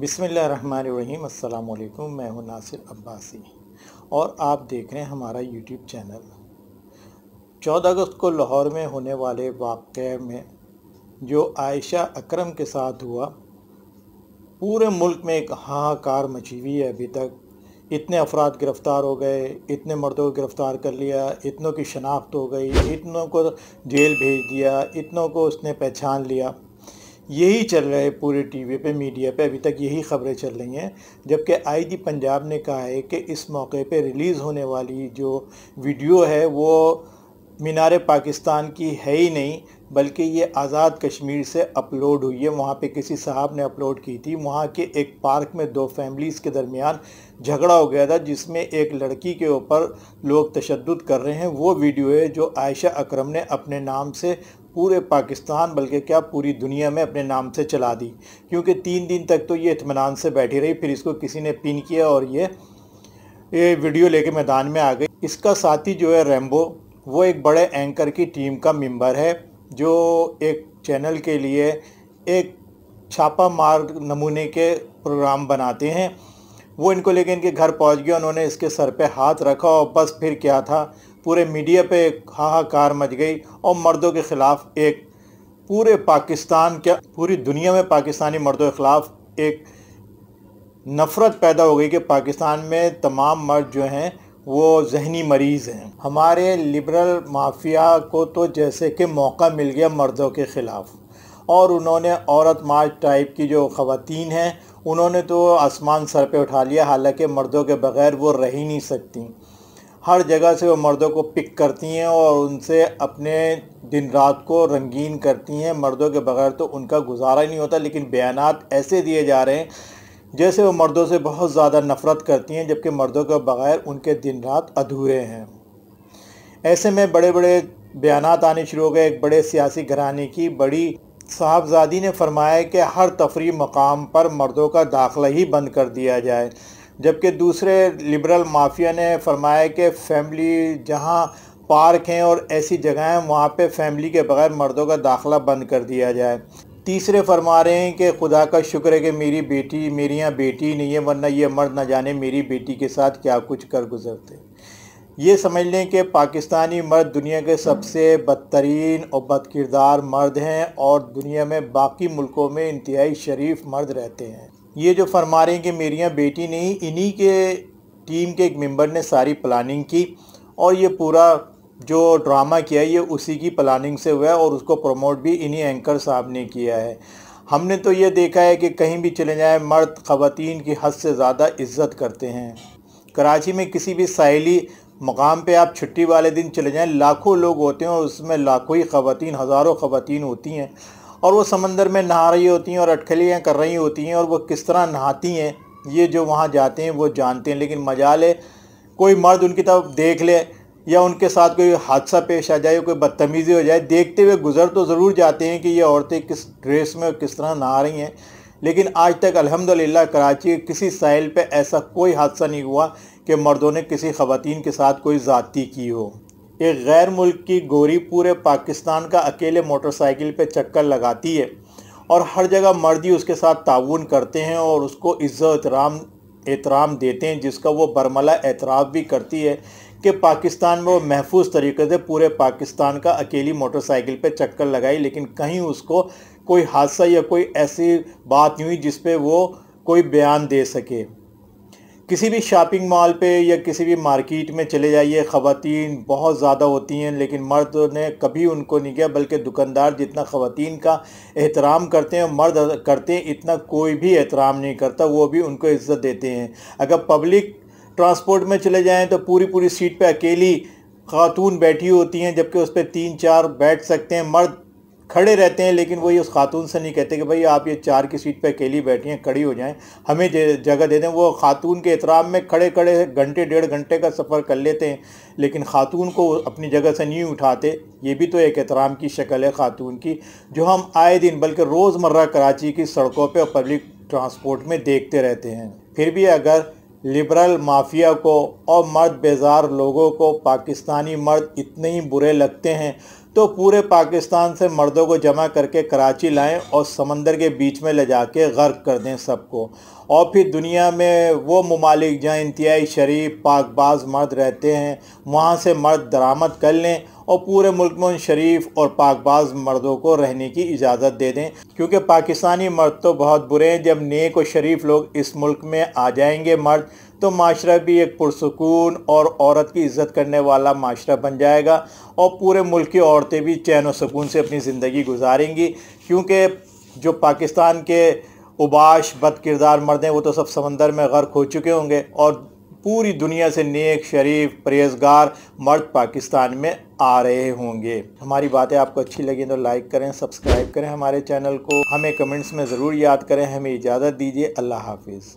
बिसमीम् अल्लाम मैं हूं नासिर अब्बासी और आप देख रहे हैं हमारा यूट्यूब चैनल 14 अगस्त को लाहौर में होने वाले वाक़ में जो आयशा अकरम के साथ हुआ पूरे मुल्क में एक हाहाकार मची हुई है अभी तक इतने अफराद गिरफ़्तार हो गए इतने मर्दों को गिरफ़्तार कर लिया इतनों की शनाख्त हो गई इतनों को जेल भेज दिया इतनों को उसने पहचान लिया यही चल रहा है पूरे टीवी पे मीडिया पे अभी तक यही खबरें चल रही हैं जबकि आईजी पंजाब ने कहा है कि इस मौके पे रिलीज़ होने वाली जो वीडियो है वो मीनार पाकिस्तान की है ही नहीं बल्कि ये आज़ाद कश्मीर से अपलोड हुई है वहाँ पे किसी साहब ने अपलोड की थी वहाँ के एक पार्क में दो फैमिलीज़ के दरमियान झगड़ा हो गया था जिसमें एक लड़की के ऊपर लोग तशद कर रहे हैं वो वीडियो है जो आयशा अकरम ने अपने नाम से पूरे पाकिस्तान बल्कि क्या पूरी दुनिया में अपने नाम से चला दी क्योंकि तीन दिन तक तो ये इतमान से बैठी रही फिर इसको किसी ने पिन किया और ये ये वीडियो लेके मैदान में आ गई इसका साथी जो है रेम्बो वो एक बड़े एंकर की टीम का मेंबर है जो एक चैनल के लिए एक छापा मार नमूने के प्रोग्राम बनाते हैं वो इनको लेके इनके घर पहुंच गया उन्होंने इसके सर पे हाथ रखा और बस फिर क्या था पूरे मीडिया पे हाहाकार मच गई और मर्दों के ख़िलाफ़ एक पूरे पाकिस्तान के पूरी दुनिया में पाकिस्तानी मर्दों के ख़िलाफ़ एक नफ़रत पैदा हो गई कि पाकिस्तान में तमाम मर्द जो हैं वो जहनी मरीज़ हैं हमारे लिबरल माफिया को तो जैसे कि मौका मिल गया मर्दों के ख़िलाफ़ और उन्होंने औरत मार्च टाइप की जो ख़वातीन हैं उन्होंने तो आसमान सर पे उठा लिया हालांकि मर्दों के बग़ैर वो रह ही नहीं सकती हर जगह से वो मर्दों को पिक करती हैं और उनसे अपने दिन रात को रंगीन करती हैं मर्दों के बगैर तो उनका गुजारा ही नहीं होता लेकिन बयान ऐसे दिए जा रहे हैं जैसे वो मर्दों से बहुत ज़्यादा नफ़रत करती हैं जबकि मर्दों के बगैर उनके दिन रात अधूरे हैं ऐसे में बड़े बड़े बयान आने शुरू हो गए एक बड़े सियासी घराने की बड़ी साहबजादी ने फरमाया कि हर तफरी मकाम पर मर्दों का दाखला ही बंद कर दिया जाए जबकि दूसरे लिबरल माफिया ने फरमाया कि फैमिली जहाँ पार्क हैं और ऐसी जगह हैं वहाँ पे फैमिली के बगैर मर्दों का दाखला बंद कर दिया जाए तीसरे फरमा रहे हैं कि खुदा का शुक्र है कि मेरी बेटी मेरी यहाँ बेटी नहीं है वरना ये मर्द ना जाने मेरी बेटी के साथ क्या कुछ कर गुजरते ये समझ लें कि पाकिस्तानी मर्द दुनिया के सबसे बदतरीन और बदकिरदार मर्द हैं और दुनिया में बाकी मुल्कों में इंतहाई शरीफ मर्द रहते हैं ये जो फरमा रहे हैं कि मेरियाँ बेटी नहीं इन्हीं के टीम के एक मेंबर ने सारी प्लानिंग की और ये पूरा जो ड्रामा किया है ये उसी की प्लानिंग से हुआ है और उसको प्रमोट भी इन्हीं एंकर साहब ने किया है हमने तो ये देखा है कि कहीं भी चले जाएँ मर्द ख़वान की हद से ज़्यादा इज्जत करते हैं कराची में किसी भी साइली मकाम पे आप छुट्टी वाले दिन चले जाएँ लाखों लोग होते हैं और उसमें लाखों ही ख़वातीन हज़ारों ख़वातीन होती हैं और वो समंदर में नहा रही होती हैं और अटखलियाँ कर रही होती हैं और वो किस तरह नहाती हैं ये जो वहाँ जाते हैं वो जानते हैं लेकिन मजा ले कोई मर्द उनकी तरफ देख ले या उनके साथ कोई हादसा पेश आ जाए या कोई बदतमीज़ी हो जाए देखते हुए गुजर तो ज़रूर जाते हैं कि ये औरतें किस ड्रेस में और किस तरह नहा रही हैं लेकिन आज तक अलहमदिल्ला कराची के किसी साइल पर ऐसा कोई हादसा नहीं हुआ कि मर्दों ने किसी ख़वातीन के साथ कोई ज़्यादी की हो एक गैर मुल्क की गोरी पूरे पाकिस्तान का अकेले मोटरसाइकिल पे चक्कर लगाती है और हर जगह मर्जी उसके साथ ताउन करते हैं और उसको इज़्ज़राम राम एहतराम देते हैं जिसका वो बरमला एतराफ़ भी करती है कि पाकिस्तान में वो महफूज तरीके से पूरे पाकिस्तान का अकेली मोटरसाइकिल पे चक्कर लगाई लेकिन कहीं उसको कोई हादसा या कोई ऐसी बात नहीं हुई जिस पर वो कोई बयान दे सके किसी भी शॉपिंग मॉल पे या किसी भी मार्केट में चले जाइए ख़वान बहुत ज़्यादा होती हैं लेकिन मर्द ने कभी उनको नहीं किया बल्कि दुकानदार जितना ख़वान का एहतराम करते हैं मर्द करते हैं इतना कोई भी एहतराम नहीं करता वो भी उनको इज़्ज़त देते हैं अगर पब्लिक ट्रांसपोर्ट में चले जाएँ तो पूरी पूरी सीट पर अकेली खातून बैठी होती हैं जबकि उस पर तीन चार बैठ सकते हैं मर्द खड़े रहते हैं लेकिन वही उस खातून से नहीं कहते कि भाई आप ये चार की सीट पर अकेली बैठी हैं खड़ी हो जाएं हमें जगह दे दें वो खातून के एहतराम में खड़े खड़े घंटे डेढ़ घंटे का सफ़र कर लेते हैं लेकिन खातून को अपनी जगह से नहीं उठाते ये भी तो एक एहतराम की शक्ल है खातून की जो हम आए दिन बल्कि रोज़मर्रा कराची की सड़कों पर और पब्लिक ट्रांसपोर्ट में देखते रहते हैं फिर भी अगर लिबरल माफिया को और मर्द बेजार लोगों को पाकिस्तानी मर्द इतने ही बुरे लगते हैं तो पूरे पाकिस्तान से मर्दों को जमा करके कराची लाएं और समंदर के बीच में ले जाके गर्क कर दें सबको और फिर दुनिया में वो ममालिक जहाँ इंतहाई शरीफ पाकबाज मर्द रहते हैं वहाँ से मर्द दरामद कर लें और पूरे मुल्क में उन शरीफ और पाकबाज मर्दों को रहने की इजाज़त दे दें क्योंकि पाकिस्तानी मर्द तो बहुत बुरे हैं जब नेक और शरीफ लोग इस मुल्क में आ जाएंगे मर्द तो माशरा भी एक पुरसकून और औरत की इज़्ज़त करने वाला माशरा बन जाएगा और पूरे मुल्क की औरतें भी चैन और सुकून से अपनी ज़िंदगी गुजारेंगी क्योंकि जो पाकिस्तान के उबाश बद किरदार मर्द हैं वो तो सब समंदर में गर्क हो चुके होंगे और पूरी दुनिया से नेक शरीफ परहेजगार मर्द पाकिस्तान में आ रहे होंगे हमारी बातें आपको अच्छी लगी तो लाइक करें सब्सक्राइब करें हमारे चैनल को हमें कमेंट्स में ज़रूर याद करें हमें इजाज़त दीजिए अल्लाह हाफिज़